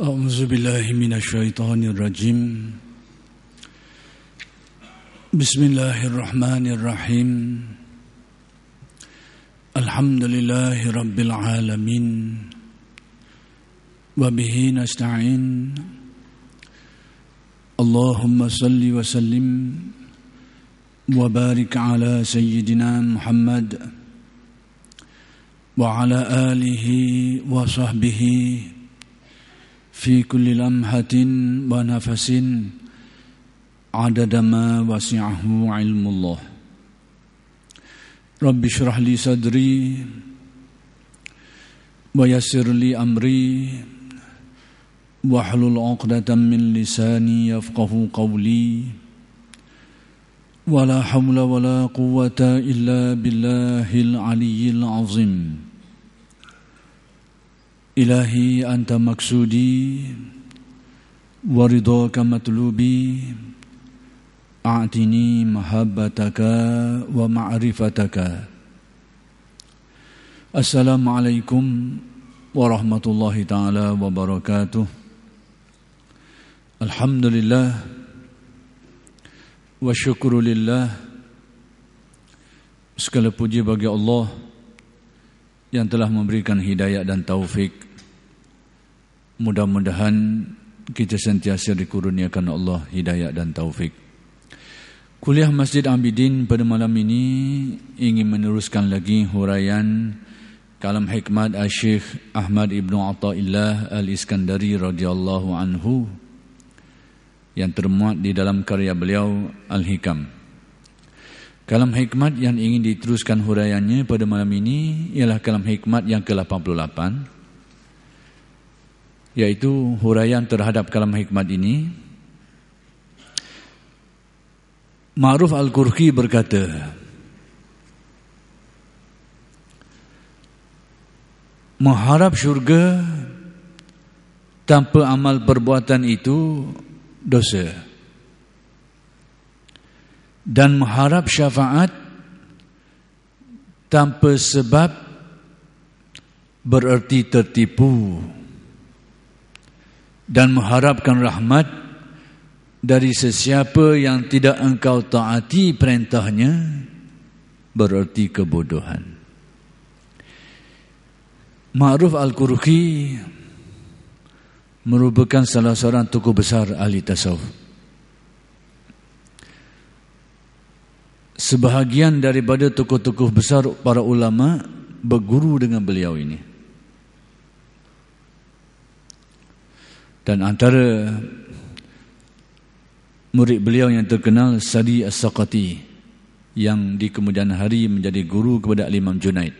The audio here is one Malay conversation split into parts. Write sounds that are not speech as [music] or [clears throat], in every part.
أعوذ بالله من الشيطان الرجيم بسم الله الرحمن الرحيم الحمد لله رب العالمين وبه نستعين اللهم صل وسلم وبارك على سيدنا محمد وعلى آله وصحبه في كل لمحة ونفس عدد ما وسعه علم الله رب اشرح لي صدري ويسر لي أمري واحلل عقدة من لساني يفقه قولي ولا حول ولا قوة إلا بالله العلي العظيم إلهي أنت مقصودي ورضاك مطلوبي أعطني محبتك ومعرفتك السلام عليكم ورحمة الله تعالى وبركاته الحمد لله والشكر لله سكال بجي بقي الله الله yang telah memberikan hidayah dan taufik. Mudah-mudahan kita sentiasa dikurniakan Allah hidayah dan taufik. Kuliah Masjid Ambidin pada malam ini ingin meneruskan lagi huraian kalam hikmat Syekh Ahmad Ibnu Athaillah Al-Iskandari radhiyallahu anhu yang termuat di dalam karya beliau Al-Hikam. Kalam hikmat yang ingin diteruskan huraiannya pada malam ini ialah kalam hikmat yang ke-88 yaitu huraian terhadap kalam hikmat ini Ma'ruf Al-Qurqi berkata Mengharap syurga tanpa amal perbuatan itu dosa dan mengharap syafaat tanpa sebab bererti tertipu dan mengharapkan rahmat dari sesiapa yang tidak engkau taati perintahnya bererti kebodohan Ma'ruf Al-Qurqi merupakan salah seorang tokoh besar ahli tasawuf sebahagian daripada tokoh-tokoh besar para ulama berguru dengan beliau ini. Dan antara murid beliau yang terkenal Sadi as sakati yang di kemudian hari menjadi guru kepada Imam Junaid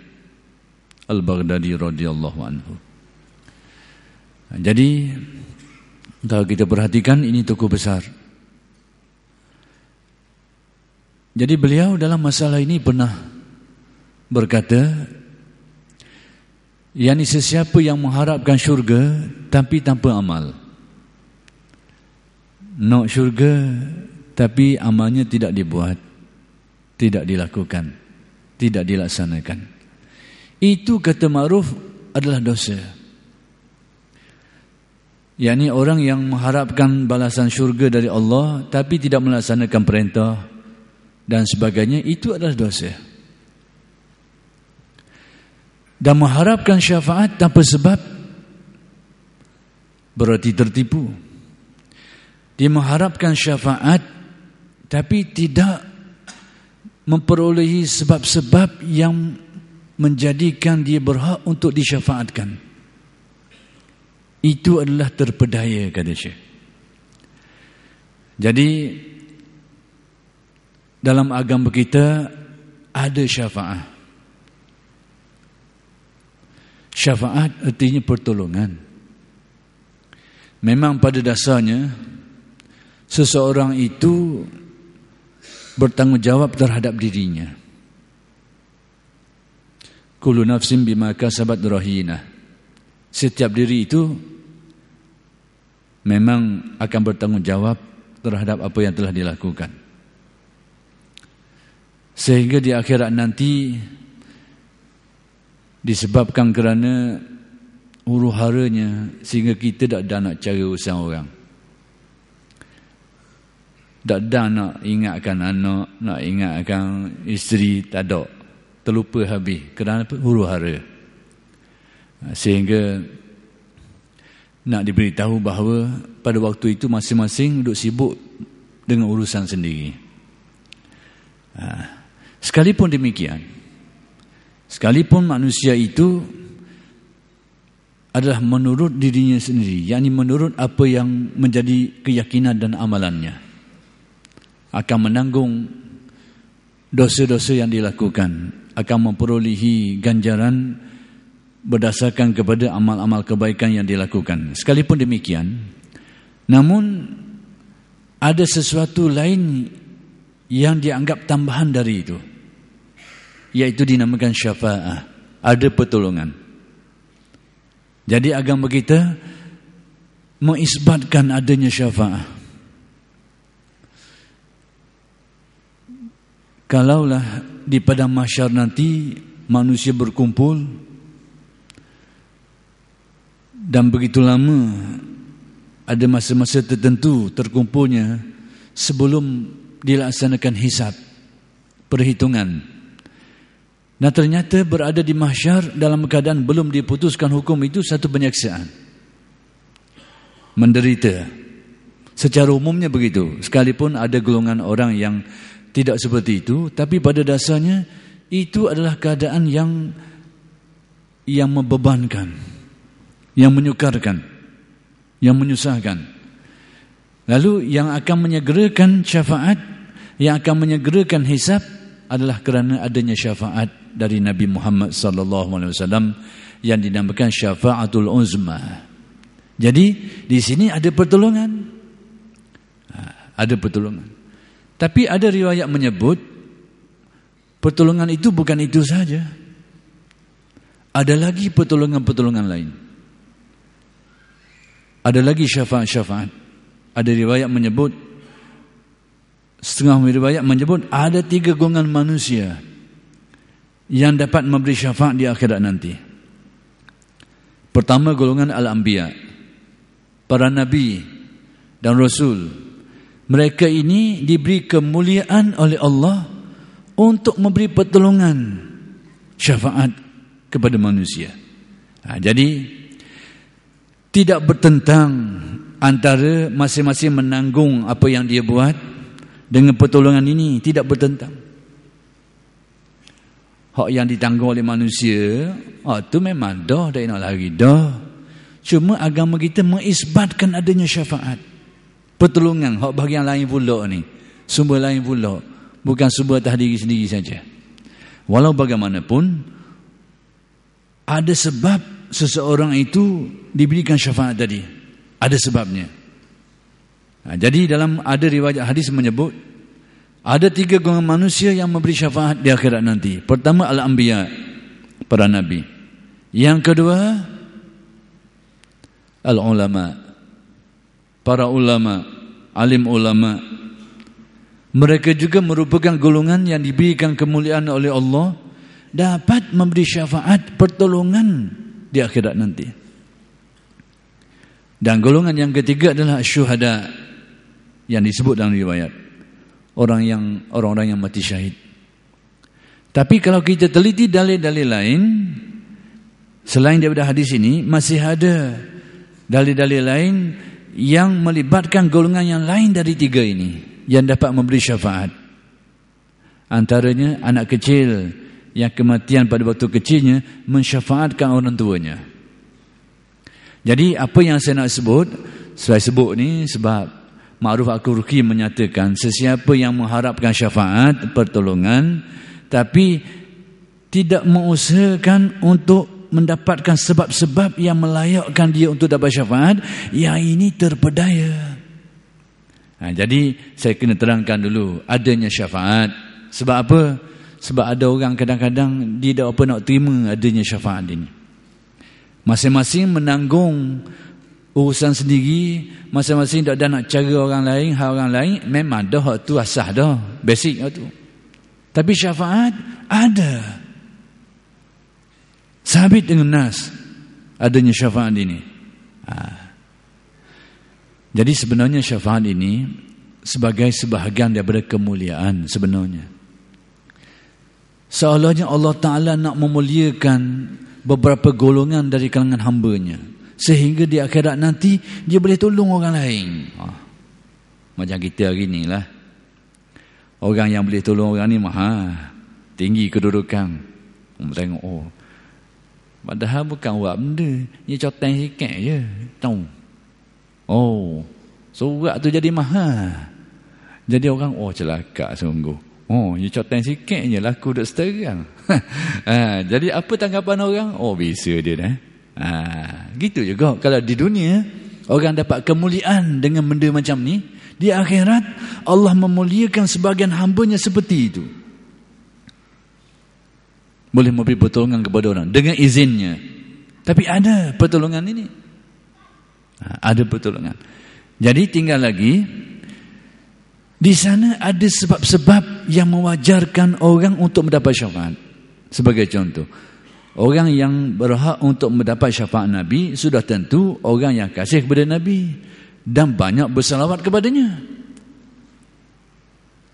Al-Baghdadi radhiyallahu anhu. Jadi kalau kita perhatikan ini tokoh besar Jadi beliau dalam masalah ini pernah berkata yakni sesiapa yang mengharapkan syurga tapi tanpa amal nak syurga tapi amalnya tidak dibuat tidak dilakukan tidak dilaksanakan itu kata ma'ruf adalah dosa yakni orang yang mengharapkan balasan syurga dari Allah tapi tidak melaksanakan perintah dan sebagainya itu adalah dosa dan mengharapkan syafaat tanpa sebab berarti tertipu dia mengharapkan syafaat tapi tidak memperolehi sebab-sebab yang menjadikan dia berhak untuk disyafaatkan itu adalah terpedaya kata Syekh jadi dalam agama kita ada syafaat. Syafaat artinya pertolongan. Memang pada dasarnya seseorang itu bertanggungjawab terhadap dirinya. Kullu nafsin bima kasabat rahina. Setiap diri itu memang akan bertanggungjawab terhadap apa yang telah dilakukan. Sehingga di akhirat nanti disebabkan kerana huru haranya sehingga kita tak dah nak cari urusan orang. Tak dah nak ingatkan anak, nak ingatkan isteri, tak ada. Terlupa habis kerana huru hara. Sehingga nak diberitahu bahawa pada waktu itu masing-masing duduk sibuk dengan urusan sendiri. Haa. Ah. Sekalipun demikian, sekalipun manusia itu adalah menurut dirinya sendiri, yakni menurut apa yang menjadi keyakinan dan amalannya, akan menanggung dosa-dosa yang dilakukan, akan memperolehi ganjaran berdasarkan kepada amal-amal kebaikan yang dilakukan. Sekalipun demikian, namun ada sesuatu lain yang dianggap tambahan dari itu yaitu dinamakan syafa'ah. Ada pertolongan. Jadi agama kita mengisbatkan adanya syafa'ah. Kalaulah di pada masyar nanti manusia berkumpul dan begitu lama ada masa-masa tertentu terkumpulnya sebelum dilaksanakan hisap perhitungan Nah ternyata berada di mahsyar dalam keadaan belum diputuskan hukum itu satu penyeksaan, Menderita. Secara umumnya begitu. Sekalipun ada golongan orang yang tidak seperti itu. Tapi pada dasarnya itu adalah keadaan yang yang membebankan. Yang menyukarkan. Yang menyusahkan. Lalu yang akan menyegerakan syafaat. Yang akan menyegerakan hisap adalah kerana adanya syafaat dari Nabi Muhammad sallallahu alaihi wasallam yang dinamakan syafaatul uzma. Jadi di sini ada pertolongan. Ha, ada pertolongan. Tapi ada riwayat menyebut pertolongan itu bukan itu saja. Ada lagi pertolongan-pertolongan lain. Ada lagi syafaat-syafaat. Ada riwayat menyebut setengah riwayat menyebut ada tiga golongan manusia yang dapat memberi syafaat di akhirat nanti. Pertama golongan al-anbiya, para nabi dan rasul. Mereka ini diberi kemuliaan oleh Allah untuk memberi pertolongan syafaat kepada manusia. Ha, jadi tidak bertentang antara masing-masing menanggung apa yang dia buat dengan pertolongan ini tidak bertentang hak yang ditanggung oleh manusia ah tu memang dah dah nak lari dah cuma agama kita mengisbatkan adanya syafaat pertolongan hak bahagian lain pula ni sumber lain pula bukan sumber atas diri sendiri saja walau bagaimanapun ada sebab seseorang itu diberikan syafaat tadi ada sebabnya ha, jadi dalam ada riwayat hadis menyebut ada tiga golongan manusia yang memberi syafaat di akhirat nanti. Pertama al-anbiya para nabi. Yang kedua al-ulama. Para ulama, alim ulama. Mereka juga merupakan golongan yang diberikan kemuliaan oleh Allah dapat memberi syafaat pertolongan di akhirat nanti. Dan golongan yang ketiga adalah syuhada yang disebut dalam riwayat orang yang orang-orang yang mati syahid. Tapi kalau kita teliti dalil-dalil lain selain daripada hadis ini masih ada dalil-dalil lain yang melibatkan golongan yang lain dari tiga ini yang dapat memberi syafaat. Antaranya anak kecil yang kematian pada waktu kecilnya mensyafaatkan orang tuanya. Jadi apa yang saya nak sebut, saya sebut ni sebab Ma'ruf Al-Qurqi menyatakan sesiapa yang mengharapkan syafaat pertolongan tapi tidak mengusahakan untuk mendapatkan sebab-sebab yang melayakkan dia untuk dapat syafaat yang ini terpedaya ha, jadi saya kena terangkan dulu adanya syafaat sebab apa? sebab ada orang kadang-kadang dia tak apa nak terima adanya syafaat ini masing-masing menanggung urusan sendiri masing-masing tak ada nak cara orang lain hal orang lain memang dah hak tu asah dah basic hak tu tapi syafaat ada sabit dengan nas adanya syafaat ini ha. jadi sebenarnya syafaat ini sebagai sebahagian daripada kemuliaan sebenarnya Seolah-olah Allah Ta'ala nak memuliakan beberapa golongan dari kalangan hamba-nya sehingga di akhirat nanti dia boleh tolong orang lain oh. macam kita hari ni lah orang yang boleh tolong orang ni maha ha, tinggi kedudukan tengok oh padahal bukan buat benda ni coteng sikit je tahu oh surat tu jadi maha ha. jadi orang oh celaka sungguh Oh, you coteng sikit je lah duduk seterang. [laughs] ha, jadi apa tanggapan orang? Oh, bisa dia dah. Ha, gitu juga kalau di dunia orang dapat kemuliaan dengan benda macam ni, di akhirat Allah memuliakan sebagian hambanya seperti itu. Boleh memberi pertolongan kepada orang dengan izinnya. Tapi ada pertolongan ini. Ha, ada pertolongan. Jadi tinggal lagi di sana ada sebab-sebab yang mewajarkan orang untuk mendapat syafaat. Sebagai contoh, Orang yang berhak untuk mendapat syafaat Nabi sudah tentu orang yang kasih kepada Nabi dan banyak bersalawat kepadanya.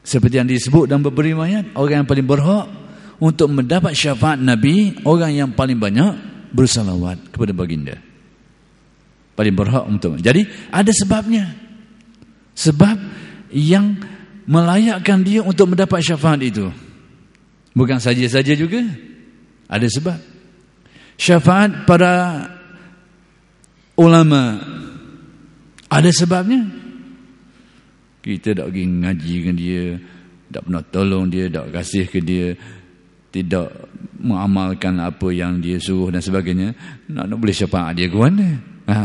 Seperti yang disebut dan beberapa riwayat, orang yang paling berhak untuk mendapat syafaat Nabi, orang yang paling banyak bersalawat kepada baginda. Paling berhak untuk. Jadi, ada sebabnya. Sebab yang melayakkan dia untuk mendapat syafaat itu. Bukan saja Saja juga. Ada sebab. Syafaat para ulama ada sebabnya. Kita tak pergi ngaji dengan dia, tak pernah tolong dia, tak kasih ke dia, tidak mengamalkan apa yang dia suruh dan sebagainya, nak, nak boleh syafaat dia ke mana? Ha.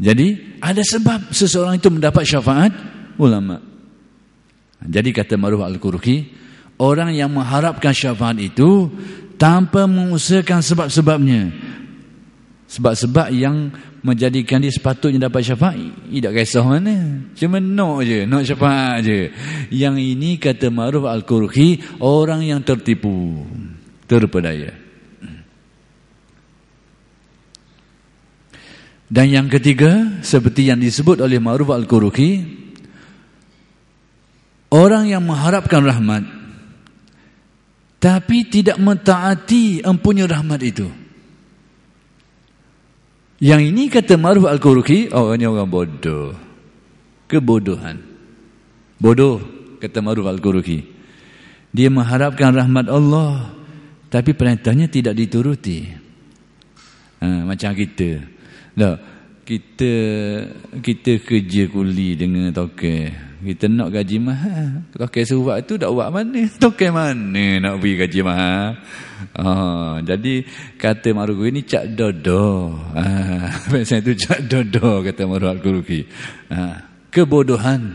Jadi ada sebab seseorang itu mendapat syafaat ulama. Jadi kata Maruf Al-Qurqi, Orang yang mengharapkan syafaat itu tanpa mengusahakan sebab-sebabnya. Sebab-sebab yang menjadikan dia sepatutnya dapat syafaat. Tidak kisah mana. Cuma nak je. Nak syafaat je. Yang ini kata Ma'ruf Al-Qurhi, orang yang tertipu. Terpedaya. Dan yang ketiga, seperti yang disebut oleh Ma'ruf Al-Qurhi, orang yang mengharapkan rahmat, tapi tidak mentaati empunya rahmat itu. Yang ini kata Maruf Al-Quruqi, orangnya oh, orang bodoh. Kebodohan. Bodoh, kata Maruf Al-Quruqi. Dia mengharapkan rahmat Allah. Tapi perintahnya tidak dituruti. Ha, macam kita. Tak. Lah, kita kita kerja kuli dengan tokek. Kita nak gaji mahal. Tokek seruak tu tak buat mana. [laughs] Tokek mana nak beri gaji mahal. Oh, jadi kata Maruk Guru ni cak dodo. Ha, ah, [laughs] tu cak dodo kata Maruk Guru ki. Ha, ah, kebodohan.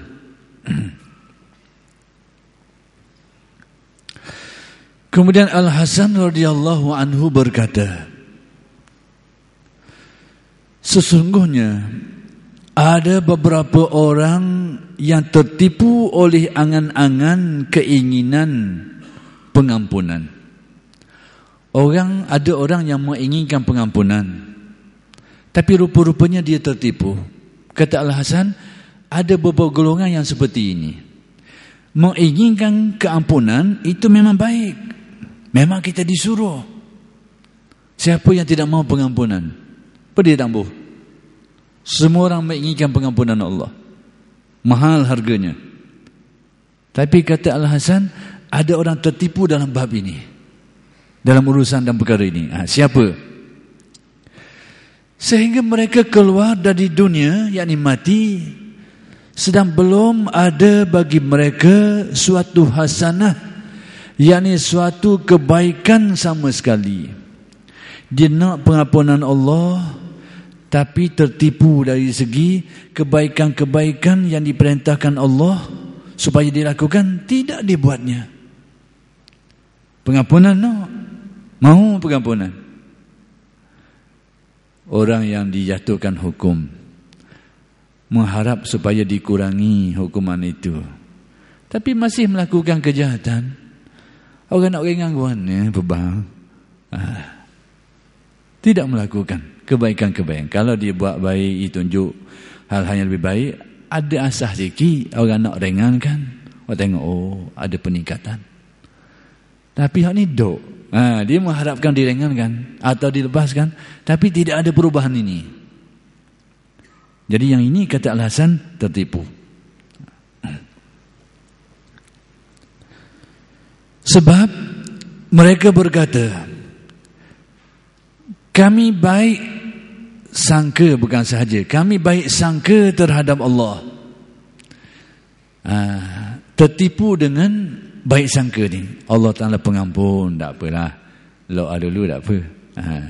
[clears throat] Kemudian Al Hasan radhiyallahu anhu berkata, Sesungguhnya ada beberapa orang yang tertipu oleh angan-angan keinginan pengampunan. Orang ada orang yang menginginkan pengampunan. Tapi rupa-rupanya dia tertipu. Kata Al-Hasan, ada beberapa golongan yang seperti ini. Menginginkan keampunan itu memang baik. Memang kita disuruh. Siapa yang tidak mahu pengampunan? Pedih Semua orang menginginkan pengampunan Allah. Mahal harganya. Tapi kata Al-Hasan, ada orang tertipu dalam bab ini. Dalam urusan dan perkara ini. Ha, siapa? Sehingga mereka keluar dari dunia, yakni mati, sedang belum ada bagi mereka suatu hasanah, yakni suatu kebaikan Sama sekali. Dia nak pengampunan Allah tapi tertipu dari segi kebaikan-kebaikan yang diperintahkan Allah supaya dilakukan tidak dibuatnya. Pengampunan no. Mau pengampunan. Orang yang dijatuhkan hukum mengharap supaya dikurangi hukuman itu. Tapi masih melakukan kejahatan. Orang nak ringan gua ni, bebang. Ah tidak melakukan kebaikan-kebaikan. Kalau dia buat baik, dia tunjuk hal-hal yang lebih baik, ada asah sikit orang nak ringankan. Orang tengok, oh ada peningkatan. Tapi hak ni dok. Ha, dia mengharapkan diringankan atau dilepaskan. Tapi tidak ada perubahan ini. Jadi yang ini kata alasan tertipu. Sebab mereka berkata, kami baik sangka bukan sahaja kami baik sangka terhadap Allah uh, tertipu dengan baik sangka ni Allah Ta'ala pengampun tak apalah lo'a ah dulu tak apa uh,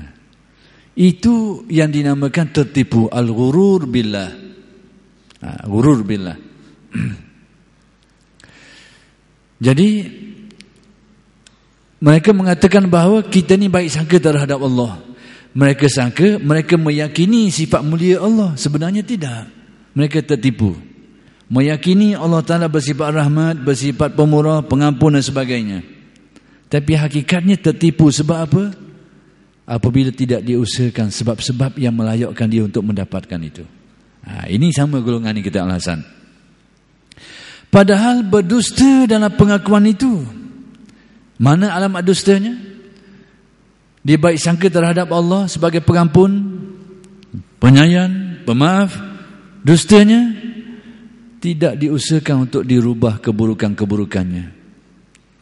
itu yang dinamakan tertipu al-ghurur billah uh, ghurur billah [clears throat] jadi mereka mengatakan bahawa kita ni baik sangka terhadap Allah mereka sangka mereka meyakini sifat mulia Allah sebenarnya tidak mereka tertipu meyakini Allah Ta'ala bersifat rahmat bersifat pemurah pengampun dan sebagainya tapi hakikatnya tertipu sebab apa apabila tidak diusahakan sebab-sebab yang melayakkan dia untuk mendapatkan itu ha, ini sama golongan ini kita alasan padahal berdusta dalam pengakuan itu mana alamat dustanya dia baik sangka terhadap Allah sebagai pengampun, penyayang, pemaaf. Dustanya tidak diusahakan untuk dirubah keburukan-keburukannya.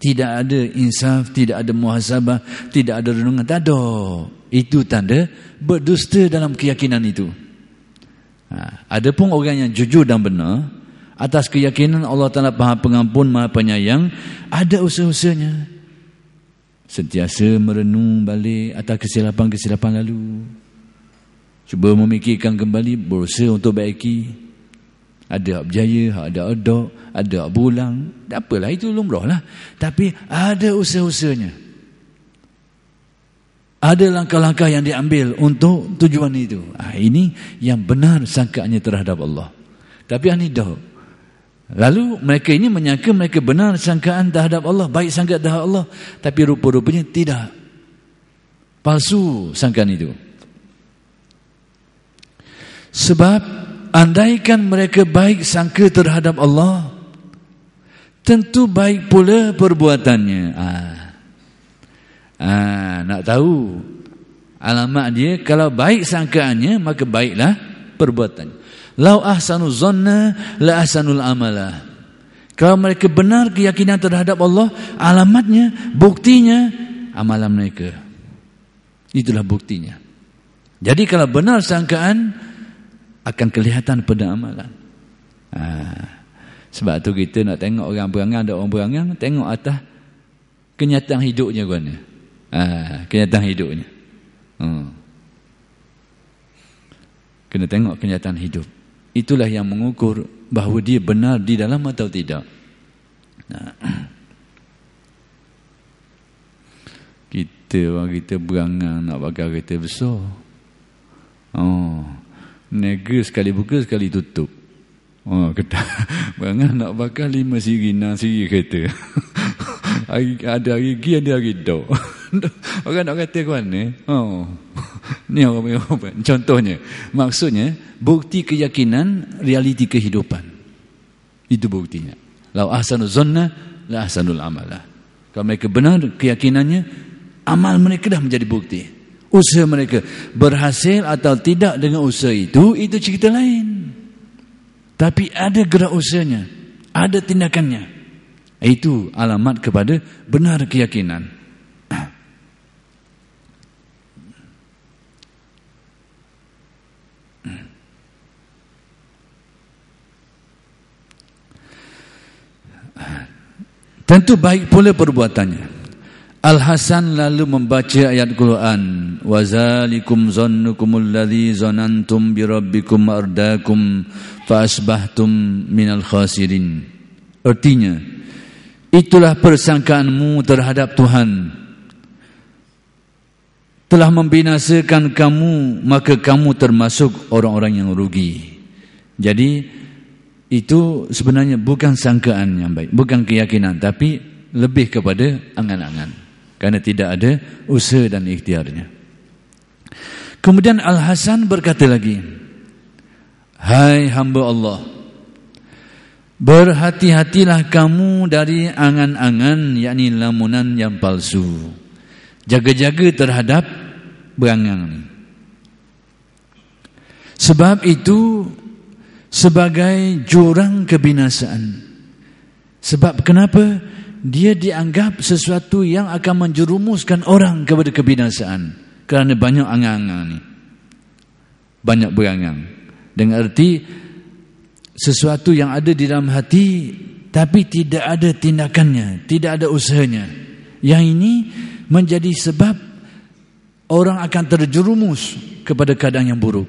Tidak ada insaf, tidak ada muhasabah, tidak ada renungan. Tak ada. Itu tanda berdusta dalam keyakinan itu. Ha. Ada pun orang yang jujur dan benar. Atas keyakinan Allah Ta'ala Maha Pengampun, Maha Penyayang. Ada usaha-usahanya sentiasa merenung balik atas kesilapan-kesilapan lalu. Cuba memikirkan kembali, berusaha untuk baiki. Ada hak berjaya, ada adok, ada hak berulang. Tak apalah, itu lumrah lah. Tapi ada usaha-usahanya. Ada langkah-langkah yang diambil untuk tujuan itu. Ah, ini yang benar sangkaannya terhadap Allah. Tapi anidok, Lalu mereka ini menyangka mereka benar sangkaan terhadap Allah, baik sangka terhadap Allah, tapi rupa-rupanya tidak. Palsu sangkaan itu. Sebab andaikan mereka baik sangka terhadap Allah, tentu baik pula perbuatannya. Ah. Ah, nak tahu alamat dia kalau baik sangkaannya maka baiklah perbuatannya. Lau ahsanu zanna la ahsanul amala. Kalau mereka benar keyakinan terhadap Allah, alamatnya, buktinya amalan mereka. Itulah buktinya. Jadi kalau benar sangkaan akan kelihatan pada amalan. Ha. Sebab tu kita nak tengok orang berangan ada orang berangan tengok atas kenyataan hidupnya guna. Ha. kenyataan hidupnya. Hmm. Kena tengok kenyataan hidup itulah yang mengukur bahawa dia benar di dalam atau tidak. Nah. Kita orang kita berangan nak pakai kereta besar. Oh, negeri sekali buka sekali tutup. Oh, kata [laughs] berangan nak pakai lima siri enam siri kereta. [laughs] ada hari gi ada hari dok. [laughs] [laughs] orang nak kata kawan ni, oh, [laughs] ni orang punya obat. Contohnya, maksudnya, bukti keyakinan, realiti kehidupan. Itu buktinya. Lau ahsanu zonna, la ahsanul amalah. Kalau mereka benar keyakinannya, amal mereka dah menjadi bukti. Usaha mereka berhasil atau tidak dengan usaha itu, itu cerita lain. Tapi ada gerak usahanya, ada tindakannya. Itu alamat kepada benar keyakinan. Tentu baik pula perbuatannya. Al Hasan lalu membaca ayat Quran. Wazalikum zannukum alladhi zanantum bi rabbikum faasbah tum min al khasirin. Artinya itulah persangkaanmu terhadap Tuhan telah membinasakan kamu maka kamu termasuk orang-orang yang rugi. Jadi itu sebenarnya bukan sangkaan yang baik bukan keyakinan tapi lebih kepada angan-angan kerana tidak ada usaha dan ikhtiarnya kemudian Al-Hasan berkata lagi hai hamba Allah berhati-hatilah kamu dari angan-angan yakni lamunan yang palsu jaga-jaga terhadap berangan sebab itu sebagai jurang kebinasaan. Sebab kenapa? Dia dianggap sesuatu yang akan menjerumuskan orang kepada kebinasaan. Kerana banyak angan-angan ini. Banyak berangan. Dengan erti, sesuatu yang ada di dalam hati tapi tidak ada tindakannya, tidak ada usahanya. Yang ini menjadi sebab orang akan terjerumus kepada keadaan yang buruk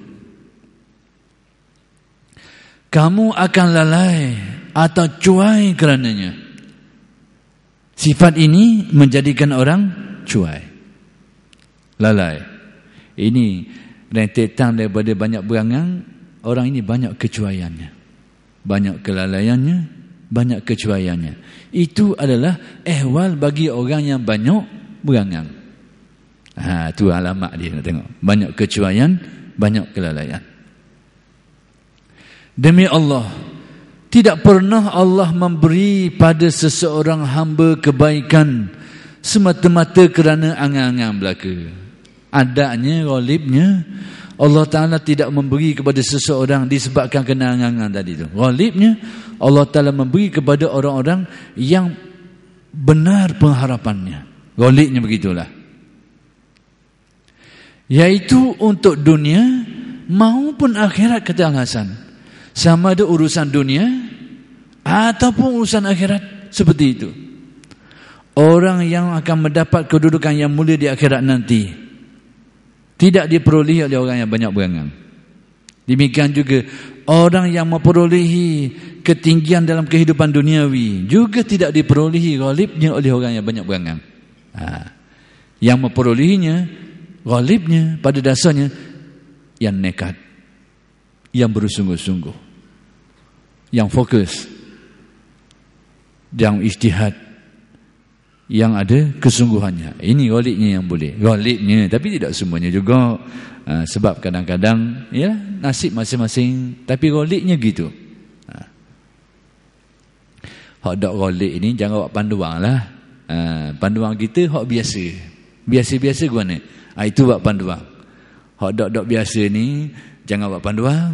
kamu akan lalai atau cuai kerananya. Sifat ini menjadikan orang cuai. Lalai. Ini rentetan daripada banyak berangan, orang ini banyak kecuaiannya. Banyak kelalaiannya, banyak kecuaiannya. Itu adalah ehwal bagi orang yang banyak berangan. Ha, itu alamat dia nak tengok. Banyak kecuaian, banyak kelalaian. Demi Allah Tidak pernah Allah memberi pada seseorang hamba kebaikan Semata-mata kerana angan-angan belaka Adanya, golibnya Allah Ta'ala tidak memberi kepada seseorang disebabkan kenangan angan tadi itu. Ghalibnya Allah Ta'ala memberi kepada orang-orang yang benar pengharapannya. Ghalibnya begitulah. Yaitu untuk dunia maupun akhirat kata Al-Hasan sama ada urusan dunia ataupun urusan akhirat seperti itu orang yang akan mendapat kedudukan yang mulia di akhirat nanti tidak diperolehi oleh orang yang banyak berangan demikian juga orang yang memperolehi ketinggian dalam kehidupan duniawi juga tidak diperolehi galibnya oleh orang yang banyak berangan ha. yang memperolehinya galibnya pada dasarnya yang nekat yang bersungguh-sungguh yang fokus yang istihad, yang ada kesungguhannya ini goliknya yang boleh goliknya tapi tidak semuanya juga ha, sebab kadang-kadang ya nasib masing-masing tapi goliknya gitu ha. hak dak golik ini jangan buat panduang lah ha, panduang kita hak biasa biasa-biasa guna ha, itu buat panduang hak dak-dak biasa ni Jangan buat panduan,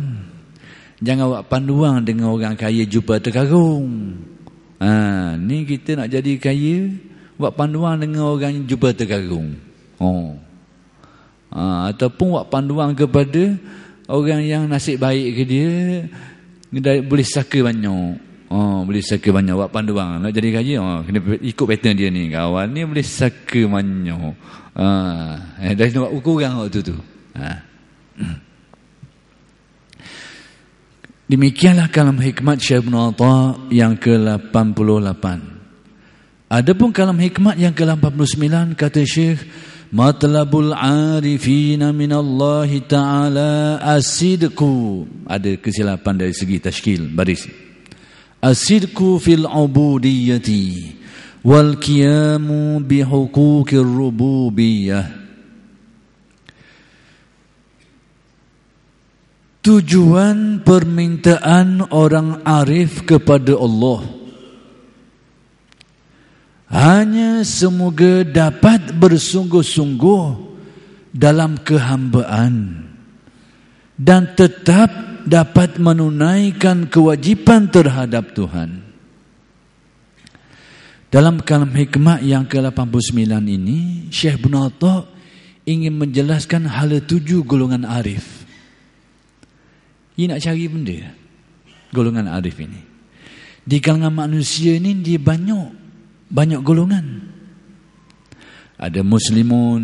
Jangan buat panduan dengan orang kaya jumpa terkarung. Ha, ni kita nak jadi kaya, buat panduan dengan orang jumpa terkarung. Oh. Ha, ataupun buat panduan kepada orang yang nasib baik ke dia, dia boleh saka banyak. Oh, boleh saka banyak awak panduang nak jadi kaya oh, kena ikut pattern dia ni kawan ni boleh saka banyak ah eh, dah nak ukur orang waktu tu ha. [clears throat] Demikianlah kalam hikmat Syekh Ibn Atta yang ke-88. Ada pun kalam hikmat yang ke-89 kata Syekh Matlabul arifina min Ta'ala asidku Ada kesilapan dari segi tashkil baris Asidku fil ubudiyati Wal qiyamu bihukukir rububiyah Tujuan permintaan orang arif kepada Allah hanya semoga dapat bersungguh-sungguh dalam kehambaan dan tetap dapat menunaikan kewajipan terhadap Tuhan. Dalam kalam hikmah yang ke-89 ini, Syekh Bunato ingin menjelaskan hal tujuh golongan arif. Dia nak cari benda Golongan arif ini Di kalangan manusia ini Dia banyak Banyak golongan Ada muslimun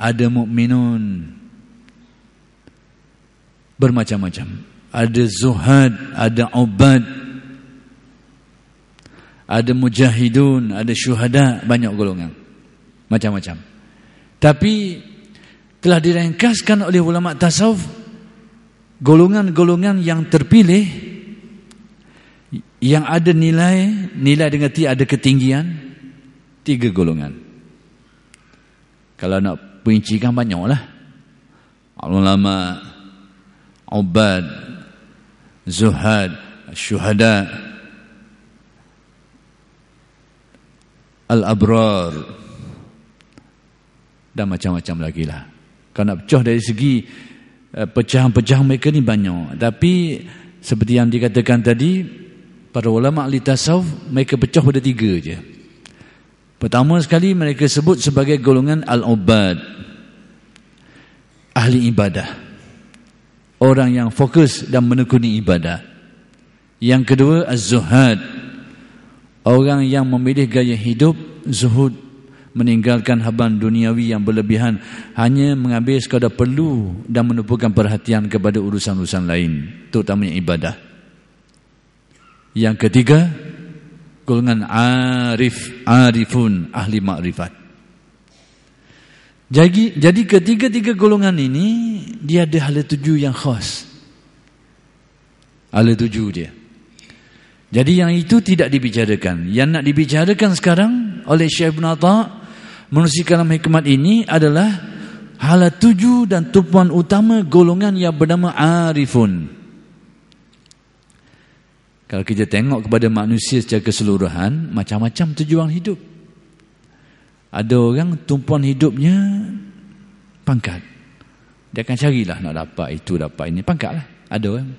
Ada mukminun Bermacam-macam Ada zuhad Ada ubad Ada mujahidun Ada syuhada Banyak golongan Macam-macam Tapi telah direngkaskan oleh ulama tasawuf golongan-golongan yang terpilih yang ada nilai nilai dengan ti ada ketinggian tiga golongan kalau nak perincikan banyaklah ulama ubad zuhad syuhada al-abrar dan macam-macam lagi lah kalau nak pecah dari segi Eh, pecahan-pecahan mereka ni banyak tapi seperti yang dikatakan tadi para ulama ahli tasawuf mereka pecah pada tiga je pertama sekali mereka sebut sebagai golongan al-ubad ahli ibadah orang yang fokus dan menekuni ibadah yang kedua az-zuhad orang yang memilih gaya hidup zuhud meninggalkan haban duniawi yang berlebihan hanya mengambil sekadar perlu dan menumpukan perhatian kepada urusan-urusan lain terutamanya ibadah yang ketiga golongan arif arifun ahli makrifat jadi, jadi ketiga-tiga golongan ini dia ada hal tuju yang khas hal tuju dia jadi yang itu tidak dibicarakan yang nak dibicarakan sekarang oleh Syekh Ibn Atta' Menurut kalam hikmat ini adalah Hala tujuh dan tumpuan utama golongan yang bernama Arifun Kalau kita tengok kepada manusia secara keseluruhan Macam-macam tujuan hidup Ada orang tumpuan hidupnya Pangkat Dia akan carilah nak dapat itu dapat ini Pangkat lah ada orang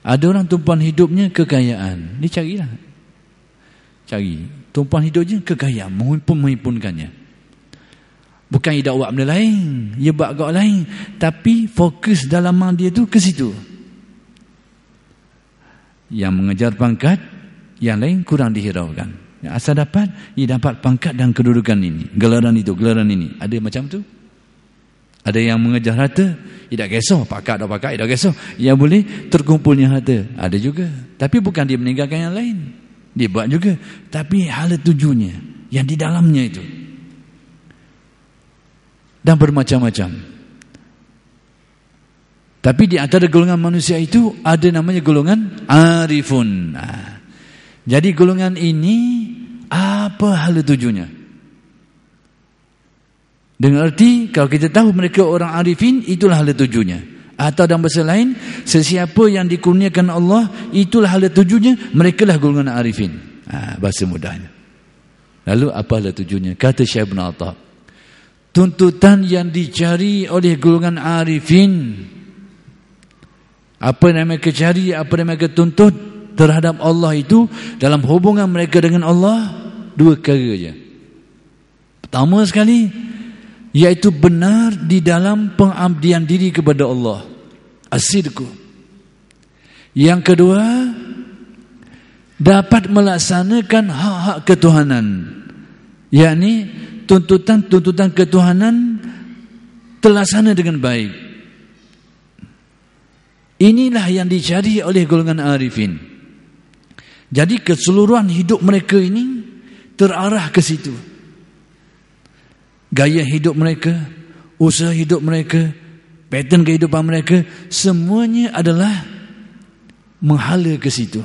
Ada orang tumpuan hidupnya kekayaan Dia carilah Cari Tumpuan hidupnya kekayaan Mengumpul-mengumpulkannya Bukan dia buat benda lain. Dia buat kau lain. Tapi fokus dalam dia tu ke situ. Yang mengejar pangkat, yang lain kurang dihiraukan. Asal dapat, dia dapat pangkat dan kedudukan ini. Gelaran itu, gelaran ini. Ada macam tu? Ada yang mengejar harta, dia tak kisah. Pakat atau pakat, dia tak kisah. Yang boleh terkumpulnya harta. Ada juga. Tapi bukan dia meninggalkan yang lain. Dia buat juga. Tapi hal tujuannya, yang di dalamnya itu dan bermacam-macam. Tapi di antara golongan manusia itu ada namanya golongan arifun. Ha. Jadi golongan ini apa hal tujuannya? Dengan erti kalau kita tahu mereka orang arifin itulah hal tujuannya. Atau dalam bahasa lain sesiapa yang dikurniakan Allah itulah hal tujuannya mereka lah golongan arifin. Ha, bahasa mudahnya. Lalu apa hal tujuannya? Kata Syekh Ibn al tuntutan yang dicari oleh golongan arifin apa yang mereka cari apa yang mereka tuntut terhadap Allah itu dalam hubungan mereka dengan Allah dua perkara saja pertama sekali iaitu benar di dalam pengabdian diri kepada Allah asidku yang kedua dapat melaksanakan hak-hak ketuhanan yakni tuntutan-tuntutan ketuhanan terlaksana dengan baik. Inilah yang dicari oleh golongan arifin. Jadi keseluruhan hidup mereka ini terarah ke situ. Gaya hidup mereka, usaha hidup mereka, pattern kehidupan mereka semuanya adalah menghala ke situ.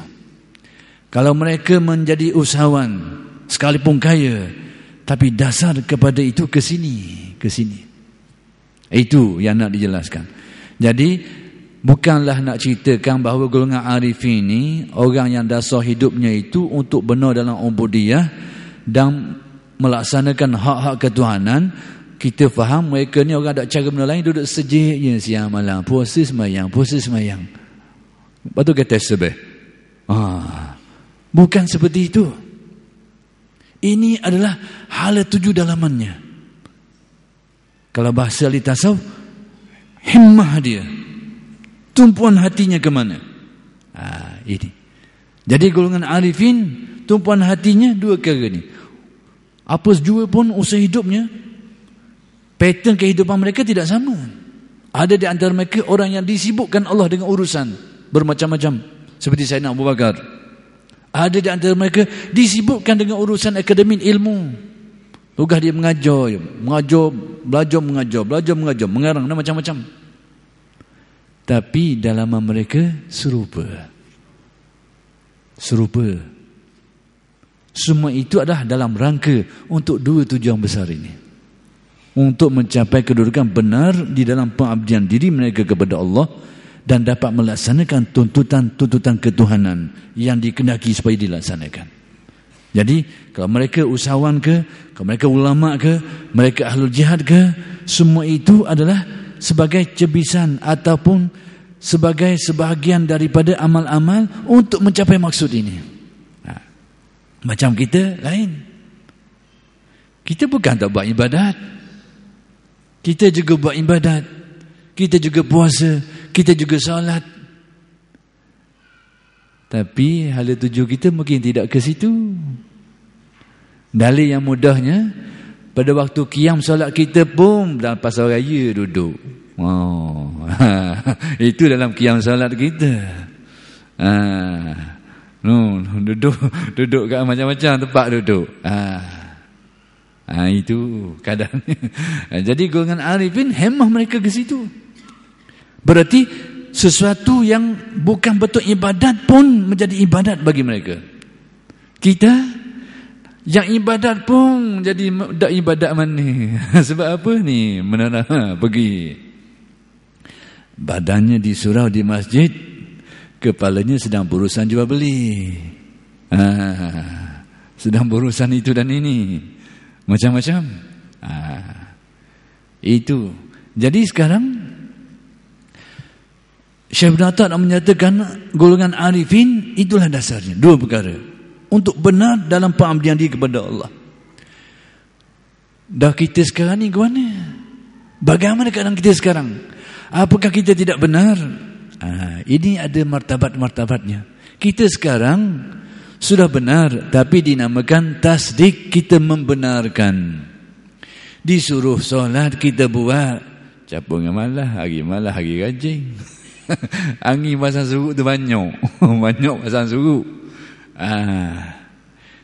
Kalau mereka menjadi usahawan sekalipun kaya, tapi dasar kepada itu ke sini, ke sini. Itu yang nak dijelaskan. Jadi bukanlah nak ceritakan bahawa golongan arif ini orang yang dasar hidupnya itu untuk benar dalam ubudiyah dan melaksanakan hak-hak ketuhanan kita faham mereka ni orang ada cara benda lain duduk sejik je siang malam puasa semayang puasa semayang lepas kata sebeh ah, bukan seperti itu ini adalah hal tujuh dalamannya. Kalau bahasa litasau, himmah dia. Tumpuan hatinya ke mana? Ah, ini. Jadi golongan arifin, tumpuan hatinya dua kali ini. Apa jua pun usaha hidupnya, pattern kehidupan mereka tidak sama. Ada di antara mereka orang yang disibukkan Allah dengan urusan bermacam-macam. Seperti saya nak berbagar. Ada di antara mereka disibukkan dengan urusan akademik ilmu. Tugas dia mengajar, mengajar, belajar mengajar, belajar mengajar, mengarang dan macam-macam. Tapi dalam mereka serupa. Serupa. Semua itu adalah dalam rangka untuk dua tujuan besar ini. Untuk mencapai kedudukan benar di dalam pengabdian diri mereka kepada Allah. Allah dan dapat melaksanakan tuntutan-tuntutan ketuhanan yang dikenaki supaya dilaksanakan. Jadi, kalau mereka usahawan ke, kalau mereka ulama ke, mereka ahli jihad ke, semua itu adalah sebagai cebisan ataupun sebagai sebahagian daripada amal-amal untuk mencapai maksud ini. Ha. Macam kita lain. Kita bukan tak buat ibadat. Kita juga buat ibadat kita juga puasa, kita juga salat. Tapi hala tuju kita mungkin tidak ke situ. Dalil yang mudahnya, pada waktu kiam solat kita pun dalam pasal raya duduk. Oh, [laughs] Itu dalam kiam solat kita. Ha. No, duduk [laughs] duduk kat macam-macam tempat duduk. Ha. Ha, itu kadang. [laughs] Jadi golongan arifin hemah mereka ke situ. Berarti sesuatu yang bukan betul ibadat pun menjadi ibadat bagi mereka. Kita yang ibadat pun jadi tak ibadat mana. [laughs] Sebab apa ni? Menara ha, [laughs] pergi. Badannya di surau di masjid, kepalanya sedang berurusan jual beli. [laughs] Ha, sedang berurusan itu dan ini. Macam-macam. Ha, itu. Jadi sekarang Syekh nak menyatakan golongan arifin itulah dasarnya dua perkara untuk benar dalam pengabdian diri kepada Allah. Dah kita sekarang ni ke mana? Bagaimana keadaan kita sekarang? Apakah kita tidak benar? Ha, ini ada martabat-martabatnya. Kita sekarang sudah benar tapi dinamakan tasdik kita membenarkan. Disuruh solat kita buat. Capung yang malah, hari malah, hari rajin. [laughs] Angin pasang surut tu banyak [laughs] Banyak pasang surut Haa ah.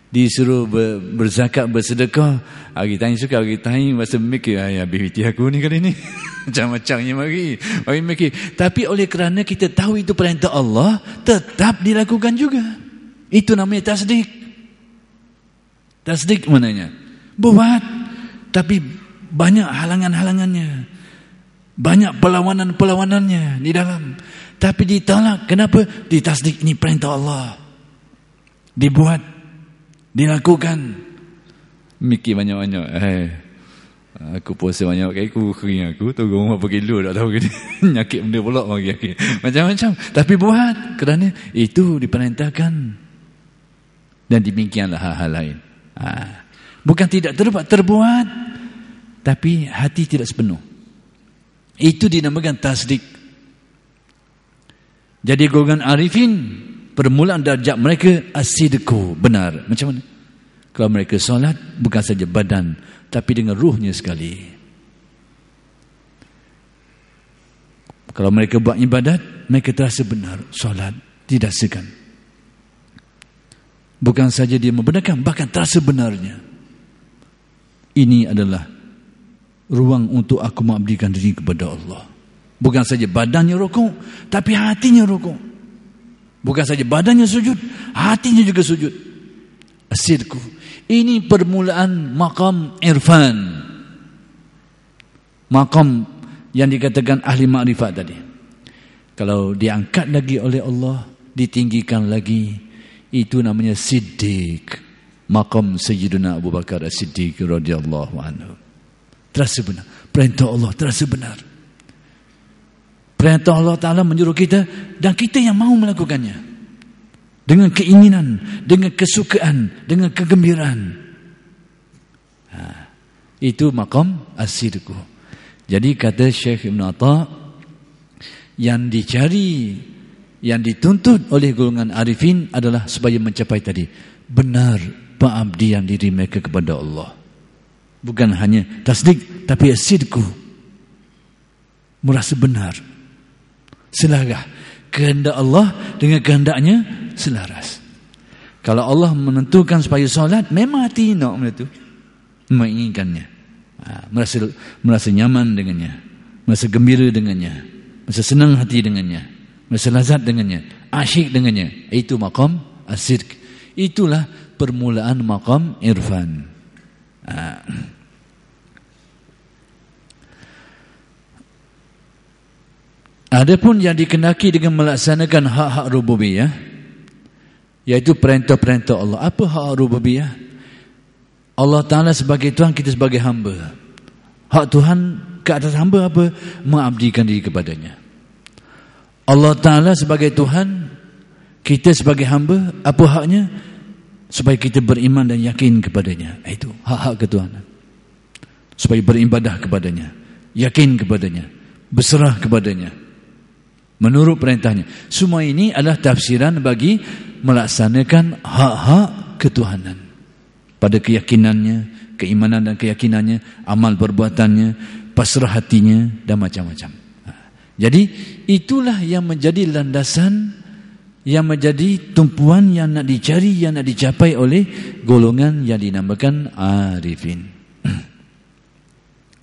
Disuruh ber, berzakat, bersedekah Hari ah, tanya suka, hari tanya Masa mikir, ayah habis biti aku ni kali ni [laughs] Macam-macamnya mari Mari mikir Tapi oleh kerana kita tahu itu perintah Allah Tetap dilakukan juga Itu namanya tasdik Tasdik mananya Buat Tapi banyak halangan-halangannya banyak perlawanan-perlawanannya di dalam. Tapi ditolak. Kenapa? Ditasdik ini perintah Allah. Dibuat. Dilakukan. Mikir banyak-banyak. Hey. Eh, aku puasa banyak kali aku kering aku tahu gua apa kilo tak tahu [laughs] nyakit benda pula Macam-macam tapi buat kerana itu diperintahkan dan demikianlah hal-hal lain. Ha. Bukan tidak terbuat terbuat tapi hati tidak sepenuh. Itu dinamakan tasdik. Jadi golongan arifin permulaan darjat mereka asidku benar. Macam mana? Kalau mereka solat bukan saja badan tapi dengan ruhnya sekali. Kalau mereka buat ibadat, mereka terasa benar solat tidak didasarkan. Bukan saja dia membenarkan, bahkan terasa benarnya. Ini adalah ruang untuk aku mengabdikan diri kepada Allah. Bukan saja badannya rukuk, tapi hatinya rukuk. Bukan saja badannya sujud, hatinya juga sujud. Asirku, ini permulaan maqam irfan. Maqam yang dikatakan ahli makrifat tadi. Kalau diangkat lagi oleh Allah, ditinggikan lagi, itu namanya siddiq. Maqam Sayyiduna Abu Bakar As-Siddiq radhiyallahu anhu terasa benar. Perintah Allah terasa benar. Perintah Allah Ta'ala menyuruh kita dan kita yang mahu melakukannya. Dengan keinginan, dengan kesukaan, dengan kegembiraan. Ha. Itu makam asidku. Jadi kata Syekh Ibn Atta, yang dicari, yang dituntut oleh golongan arifin adalah supaya mencapai tadi. Benar pengabdian diri mereka kepada Allah bukan hanya tasdik tapi asidku merasa benar selaras kehendak Allah dengan kehendaknya selaras kalau Allah menentukan supaya solat memang hati nak benda tu menginginkannya ha, merasa merasa nyaman dengannya merasa gembira dengannya merasa senang hati dengannya merasa lazat dengannya asyik dengannya itu maqam asidq itulah permulaan maqam irfan Uh, Adapun yang dikenaki dengan melaksanakan hak-hak rububiyah yaitu perintah-perintah Allah. Apa hak-hak rububiyah? Allah Taala sebagai Tuhan kita sebagai hamba. Hak Tuhan ke atas hamba apa? Mengabdikan diri kepadanya. Allah Taala sebagai Tuhan kita sebagai hamba apa haknya? Supaya kita beriman dan yakin kepadanya. Itu hak-hak ketuhanan. Supaya beribadah kepadanya, yakin kepadanya, berserah kepadanya menurut perintahnya. Semua ini adalah tafsiran bagi melaksanakan hak-hak ketuhanan. Pada keyakinannya, keimanan dan keyakinannya, amal perbuatannya, pasrah hatinya dan macam-macam. Ha. Jadi itulah yang menjadi landasan yang menjadi tumpuan yang nak dicari yang nak dicapai oleh golongan yang dinamakan arifin. [clears throat]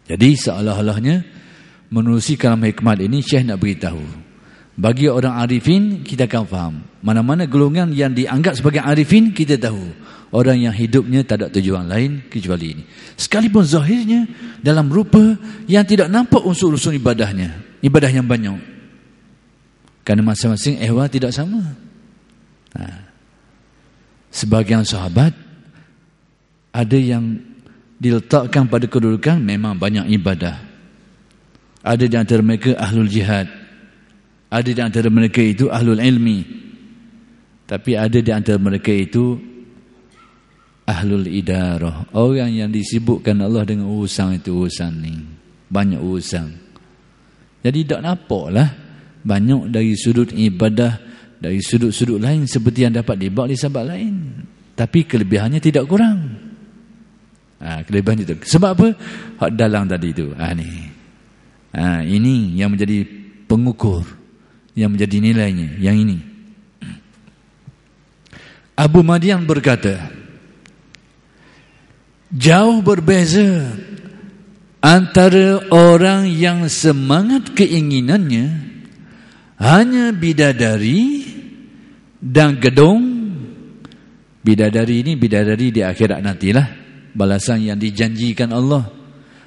Jadi seolah-olahnya menerusi kalam hikmat ini Syekh nak beritahu bagi orang arifin kita akan faham. Mana-mana golongan yang dianggap sebagai arifin kita tahu. Orang yang hidupnya tak ada tujuan lain kecuali ini. Sekalipun zahirnya dalam rupa yang tidak nampak unsur-unsur ibadahnya. Ibadah yang banyak. Kerana masing-masing ehwa tidak sama. Ha. Sebagian sahabat ada yang diletakkan pada kedudukan memang banyak ibadah. Ada di antara mereka ahlul jihad. Ada di antara mereka itu ahlul ilmi Tapi ada di antara mereka itu Ahlul idarah Orang yang disibukkan Allah dengan urusan itu urusan ni Banyak urusan Jadi tak nampak lah Banyak dari sudut ibadah Dari sudut-sudut lain Seperti yang dapat dibawa oleh sahabat lain Tapi kelebihannya tidak kurang ha, kelebihan itu Sebab apa? Hak dalang tadi itu ha, ni. Ha, ini yang menjadi pengukur yang menjadi nilainya yang ini Abu Madian berkata jauh berbeza antara orang yang semangat keinginannya hanya bidadari dan gedung bidadari ini bidadari di akhirat nantilah balasan yang dijanjikan Allah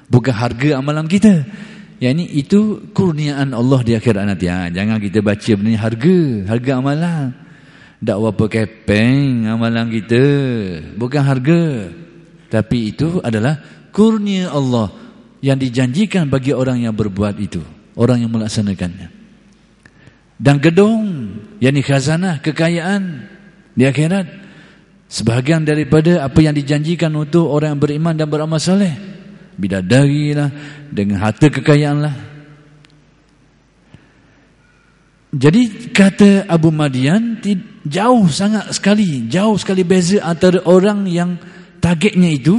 bukan harga amalan kita yang ini itu kurniaan Allah di akhirat nanti. Ha, jangan kita baca benda ini harga. Harga amalan. Tak apa kepeng amalan kita. Bukan harga. Tapi itu adalah kurnia Allah yang dijanjikan bagi orang yang berbuat itu. Orang yang melaksanakannya. Dan gedung, yakni khazanah, kekayaan di akhirat. Sebahagian daripada apa yang dijanjikan untuk orang yang beriman dan beramal soleh bidadari lah, dengan harta kekayaan lah. Jadi kata Abu Madian jauh sangat sekali, jauh sekali beza antara orang yang targetnya itu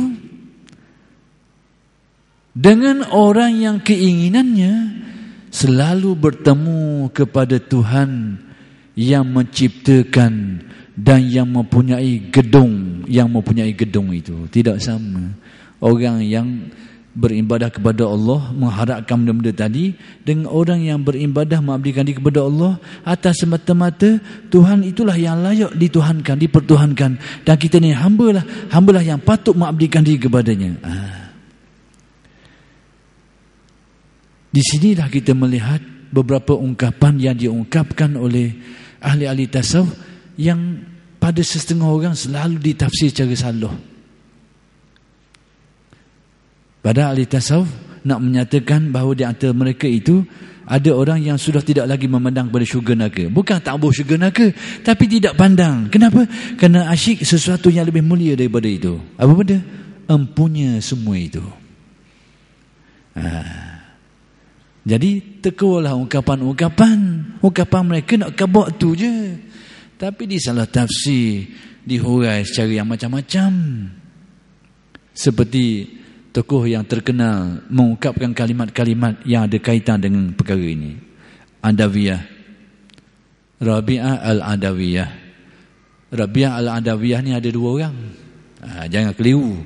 dengan orang yang keinginannya selalu bertemu kepada Tuhan yang menciptakan dan yang mempunyai gedung yang mempunyai gedung itu tidak sama orang yang beribadah kepada Allah mengharapkan benda-benda tadi dengan orang yang beribadah mengabdikan diri kepada Allah atas semata-mata Tuhan itulah yang layak dituhankan dipertuhankan dan kita ni hamba lah hamba lah yang patut mengabdikan diri kepadanya ha. di sinilah kita melihat beberapa ungkapan yang diungkapkan oleh ahli-ahli tasawuf yang pada sesetengah orang selalu ditafsir secara salah Padahal ahli tasawuf nak menyatakan bahawa di antara mereka itu ada orang yang sudah tidak lagi memandang pada syurga naga. Bukan tak boleh syurga naga, tapi tidak pandang. Kenapa? Kerana asyik sesuatu yang lebih mulia daripada itu. Apa benda? Empunya semua itu. Ha. Jadi, tekulah ungkapan-ungkapan. Ungkapan mereka nak kabut tu je. Tapi di disalah tafsir, dihurai secara yang macam-macam. Seperti tokoh yang terkenal mengungkapkan kalimat-kalimat yang ada kaitan dengan perkara ini. Adawiyah. Rabi'ah Al-Adawiyah. Rabi'ah Al-Adawiyah ni ada dua orang. Ha, jangan keliru.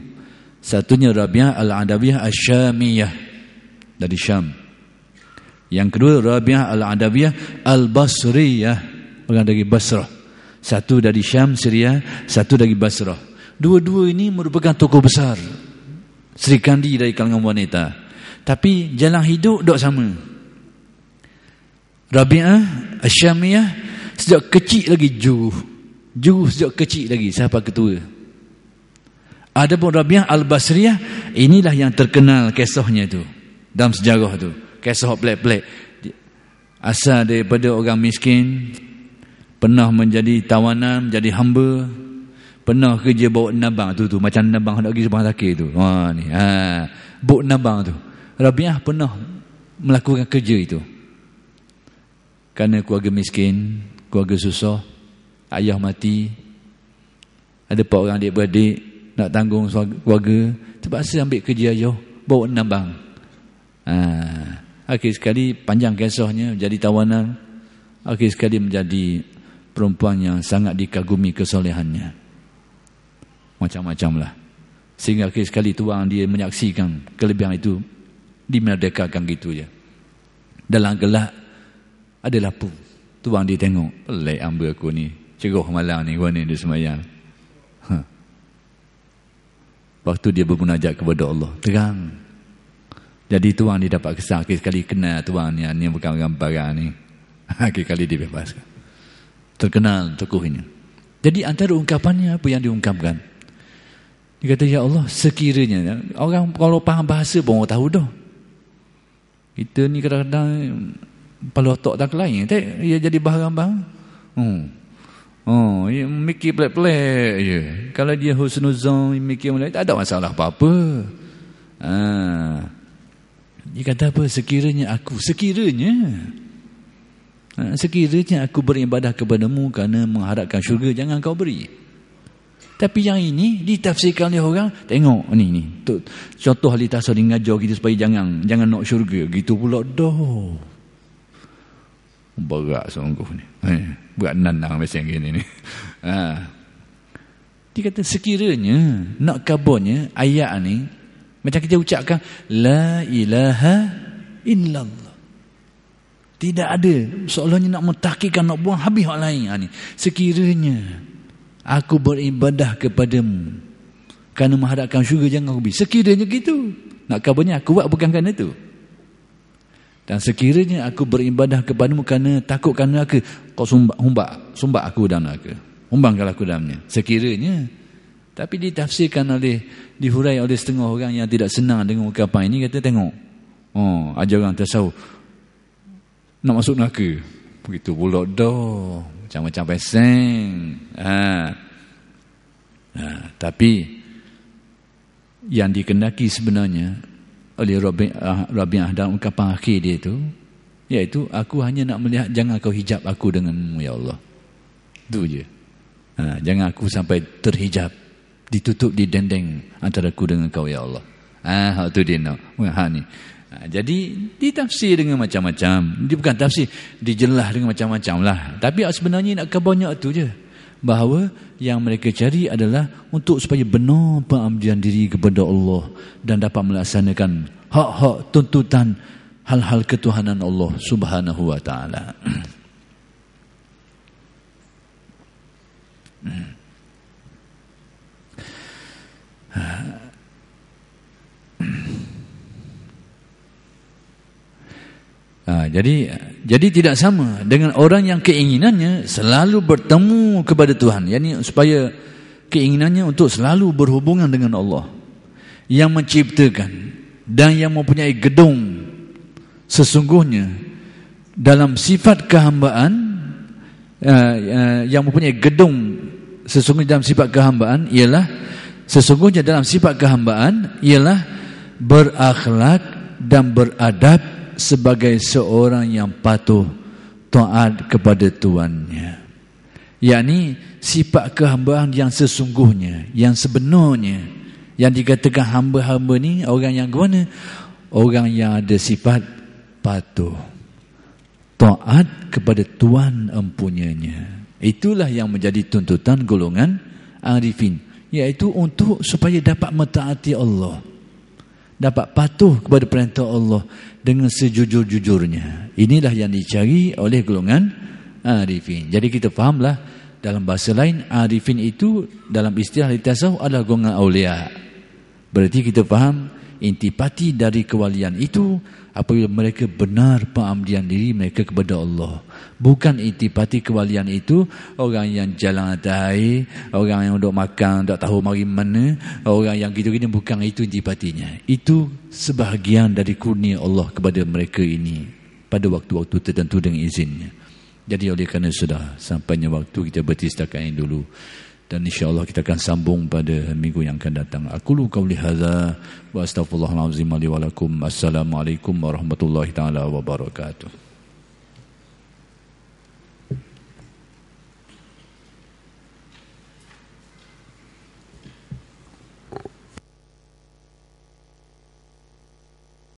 Satunya Rabi'ah Al-Adawiyah Asyamiyah. Dari Syam. Yang kedua Rabi'ah Al-Adawiyah Al-Basriyah. Orang dari Basrah. Satu dari Syam, Syria. Satu dari Basrah. Dua-dua ini merupakan tokoh besar Sri Kandi dari kalangan wanita. Tapi jalan hidup dok sama. Rabi'ah, Asyamiyah, sejak kecil lagi juru. Juru sejak kecil lagi, siapa ketua. Ada pun Rabi'ah Al-Basriyah, inilah yang terkenal kisahnya tu. Dalam sejarah tu. Kisah pelik-pelik. Asal daripada orang miskin, pernah menjadi tawanan, menjadi hamba, Pernah kerja bawa nabang tu tu macam nabang nak pergi sebuah takir tu. Ha ni. Ha. Bawa nabang tu. Rabiah pernah melakukan kerja itu. Karena keluarga miskin, keluarga susah, ayah mati, ada empat orang adik-beradik nak tanggung keluarga, terpaksa ambil kerja ayah, bawa nabang. Ha. Akhir sekali panjang kisahnya jadi tawanan. Akhir sekali menjadi perempuan yang sangat dikagumi kesolehannya macam-macam lah. Sehingga sekali tuan dia menyaksikan kelebihan itu dimerdekakan gitu je. Dalam gelap ada lapu. Tuan dia tengok, pelik amba aku ni. Ceroh malam ni, wani dia semayang. Ha. Waktu dia bermunajat kepada Allah, terang. Jadi tuan dia dapat kesan, akhir sekali kenal tuan ni, ini bukan orang barang ni. [laughs] Akhir sekali dia bebaskan. Terkenal tokoh ini. Jadi antara ungkapannya apa yang diungkapkan? Dia kata, Ya Allah, sekiranya. Orang kalau faham bahasa pun orang tahu dah. Kita ni kadang-kadang kepala otak tak lain. Ya, tak, ia jadi barang-barang. Hmm. Oh, ia mikir pelik-pelik je. Ya. Kalau dia husnuzan, mikir mulai, tak ada masalah apa-apa. Ha. Dia kata apa? Sekiranya aku, sekiranya. Ha, sekiranya aku beribadah kepadamu kerana mengharapkan syurga, jangan kau beri. Tapi yang ini ditafsirkan oleh orang, tengok oh, ni ni. Tu, contoh ahli tafsir ni ngajar kita supaya jangan jangan nak syurga gitu pula doh. Berat sungguh ni. Eh, nanang macam gini ni. [laughs] Ha. Dia kata sekiranya nak kabarnya ayat ni macam kita ucapkan la ilaha illallah. Tidak ada seolahnya nak mentakikan nak buang habis orang lain ha, Sekiranya Aku beribadah kepadamu Kerana menghadapkan syurga jangan aku hobi Sekiranya gitu Nak kabarnya aku buat bukan kerana itu Dan sekiranya aku beribadah kepadamu Kerana takut kerana aku Kau sumbak, humbak, sumbak aku dalam neraka Humbang kalau aku dalamnya Sekiranya Tapi ditafsirkan oleh Dihurai oleh setengah orang yang tidak senang Dengan ucapan ini kata tengok Oh, ajaran orang tersawuh Nak masuk neraka Begitu pula dah jangan macam beseng. Ha. Ha. Tapi yang dikendaki sebenarnya oleh Rabbi, ah, Rabbi Ahdan ungkapan akhir dia itu, iaitu aku hanya nak melihat jangan kau hijab aku dengan ya Allah. Itu je. Ha. Jangan aku sampai terhijab, ditutup di dendeng antara aku dengan kau ya Allah. Ah, ha, tu dia nak. Ha, ni. Ha, jadi ditafsir dengan macam-macam. Dia bukan tafsir, dijelah dengan macam-macam lah. Tapi sebenarnya nak kebanyak tu je. Bahawa yang mereka cari adalah untuk supaya benar pengabdian diri kepada Allah dan dapat melaksanakan hak-hak tuntutan hal-hal ketuhanan Allah subhanahu wa ta'ala. Hmm. [clears throat] Ha, jadi jadi tidak sama dengan orang yang keinginannya selalu bertemu kepada Tuhan. Yani supaya keinginannya untuk selalu berhubungan dengan Allah yang menciptakan dan yang mempunyai gedung sesungguhnya dalam sifat kehambaan ha, ha, yang mempunyai gedung sesungguhnya dalam sifat kehambaan ialah sesungguhnya dalam sifat kehambaan ialah berakhlak dan beradab sebagai seorang yang patuh taat kepada tuannya yakni sifat kehambaan yang sesungguhnya yang sebenarnya yang dikatakan hamba-hamba ni orang yang guna orang yang ada sifat patuh taat kepada tuan empunyanya itulah yang menjadi tuntutan golongan arifin iaitu untuk supaya dapat mentaati Allah dapat patuh kepada perintah Allah dengan sejujur-jujurnya. Inilah yang dicari oleh golongan arifin. Jadi kita fahamlah dalam bahasa lain arifin itu dalam istilah litasau adalah golongan aulia. Berarti kita faham intipati dari kewalian itu apabila mereka benar pengabdian diri mereka kepada Allah. Bukan intipati kewalian itu orang yang jalan atas air, orang yang duduk makan tak tahu mari mana, orang yang gitu-gitu bukan itu intipatinya. Itu sebahagian dari kurnia Allah kepada mereka ini pada waktu-waktu tertentu dengan izinnya. Jadi oleh kerana sudah sampainya waktu kita bertistakan ini dulu dan insyaallah kita akan sambung pada minggu yang akan datang aku lu kauli hadza wa astaghfirullahalazim li wa lakum assalamualaikum warahmatullahi taala wabarakatuh